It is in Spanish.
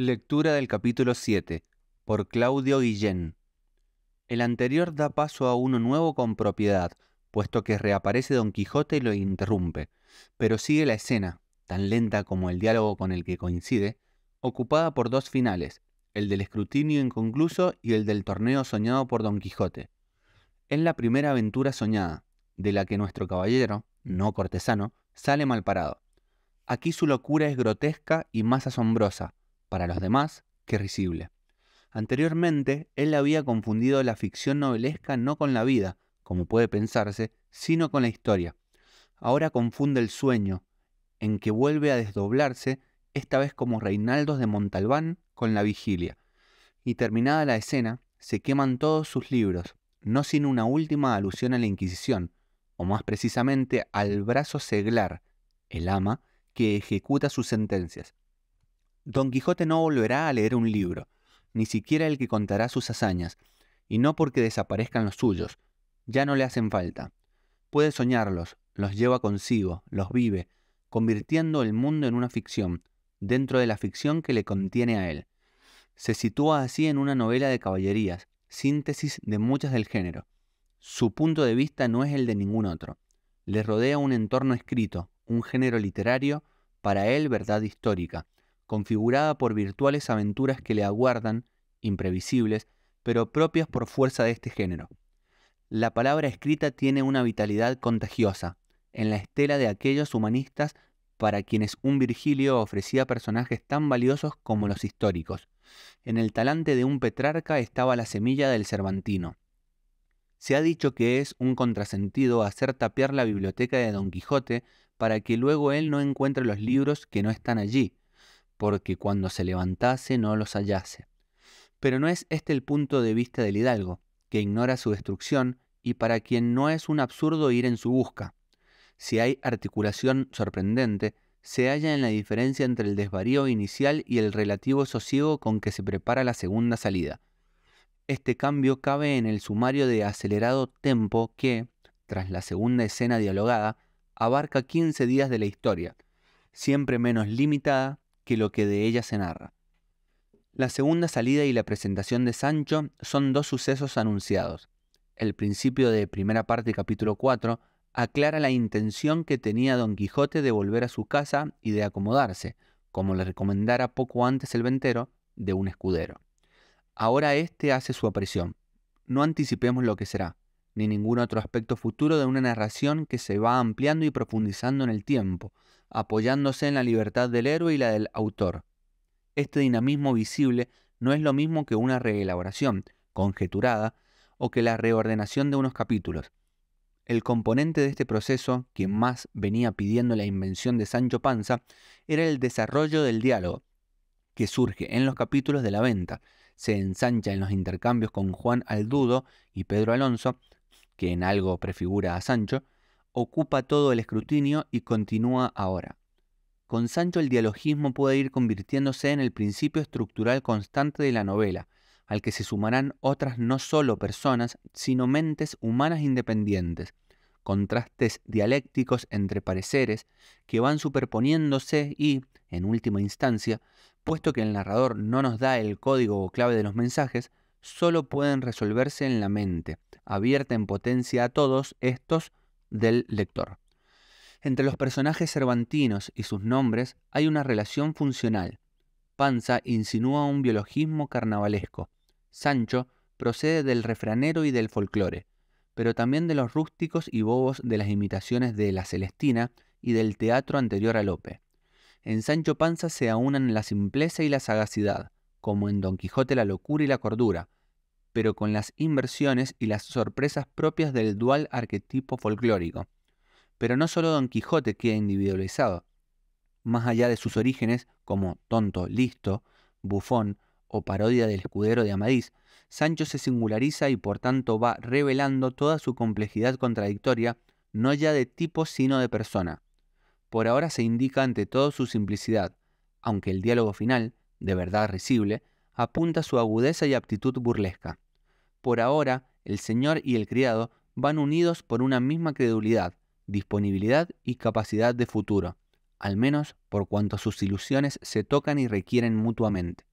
Lectura del capítulo 7 por Claudio Guillén. El anterior da paso a uno nuevo con propiedad, puesto que reaparece Don Quijote y lo interrumpe, pero sigue la escena, tan lenta como el diálogo con el que coincide, ocupada por dos finales, el del escrutinio inconcluso y el del torneo soñado por Don Quijote. Es la primera aventura soñada, de la que nuestro caballero, no cortesano, sale mal parado. Aquí su locura es grotesca y más asombrosa, para los demás, que risible. Anteriormente, él había confundido la ficción novelesca no con la vida, como puede pensarse, sino con la historia. Ahora confunde el sueño, en que vuelve a desdoblarse, esta vez como Reinaldos de Montalbán, con la vigilia. Y terminada la escena, se queman todos sus libros, no sin una última alusión a la Inquisición, o más precisamente al brazo seglar, el ama, que ejecuta sus sentencias. Don Quijote no volverá a leer un libro, ni siquiera el que contará sus hazañas, y no porque desaparezcan los suyos, ya no le hacen falta. Puede soñarlos, los lleva consigo, los vive, convirtiendo el mundo en una ficción, dentro de la ficción que le contiene a él. Se sitúa así en una novela de caballerías, síntesis de muchas del género. Su punto de vista no es el de ningún otro. Le rodea un entorno escrito, un género literario, para él verdad histórica, configurada por virtuales aventuras que le aguardan, imprevisibles, pero propias por fuerza de este género. La palabra escrita tiene una vitalidad contagiosa, en la estela de aquellos humanistas para quienes un Virgilio ofrecía personajes tan valiosos como los históricos. En el talante de un Petrarca estaba la semilla del Cervantino. Se ha dicho que es un contrasentido hacer tapiar la biblioteca de Don Quijote para que luego él no encuentre los libros que no están allí, porque cuando se levantase no los hallase. Pero no es este el punto de vista del hidalgo, que ignora su destrucción y para quien no es un absurdo ir en su busca. Si hay articulación sorprendente, se halla en la diferencia entre el desvarío inicial y el relativo sosiego con que se prepara la segunda salida. Este cambio cabe en el sumario de acelerado tempo que, tras la segunda escena dialogada, abarca 15 días de la historia, siempre menos limitada que lo que de ella se narra. La segunda salida y la presentación de Sancho son dos sucesos anunciados. El principio de primera parte capítulo 4 aclara la intención que tenía don Quijote de volver a su casa y de acomodarse, como le recomendara poco antes el ventero, de un escudero. Ahora este hace su aparición. No anticipemos lo que será ni ningún otro aspecto futuro de una narración que se va ampliando y profundizando en el tiempo, apoyándose en la libertad del héroe y la del autor. Este dinamismo visible no es lo mismo que una reelaboración, conjeturada, o que la reordenación de unos capítulos. El componente de este proceso, que más venía pidiendo la invención de Sancho Panza, era el desarrollo del diálogo, que surge en los capítulos de la venta, se ensancha en los intercambios con Juan Aldudo y Pedro Alonso, que en algo prefigura a Sancho, ocupa todo el escrutinio y continúa ahora. Con Sancho el dialogismo puede ir convirtiéndose en el principio estructural constante de la novela, al que se sumarán otras no solo personas, sino mentes humanas independientes, contrastes dialécticos entre pareceres que van superponiéndose y, en última instancia, puesto que el narrador no nos da el código o clave de los mensajes, solo pueden resolverse en la mente, abierta en potencia a todos estos del lector. Entre los personajes cervantinos y sus nombres hay una relación funcional. Panza insinúa un biologismo carnavalesco. Sancho procede del refranero y del folclore, pero también de los rústicos y bobos de las imitaciones de La Celestina y del teatro anterior a Lope. En Sancho Panza se aunan la simpleza y la sagacidad, como en Don Quijote la locura y la cordura, pero con las inversiones y las sorpresas propias del dual arquetipo folclórico. Pero no solo Don Quijote queda individualizado. Más allá de sus orígenes como tonto, listo, bufón o parodia del escudero de Amadís, Sancho se singulariza y por tanto va revelando toda su complejidad contradictoria, no ya de tipo sino de persona. Por ahora se indica ante todo su simplicidad, aunque el diálogo final, de verdad risible, apunta su agudeza y aptitud burlesca. Por ahora, el señor y el criado van unidos por una misma credulidad, disponibilidad y capacidad de futuro, al menos por cuanto sus ilusiones se tocan y requieren mutuamente.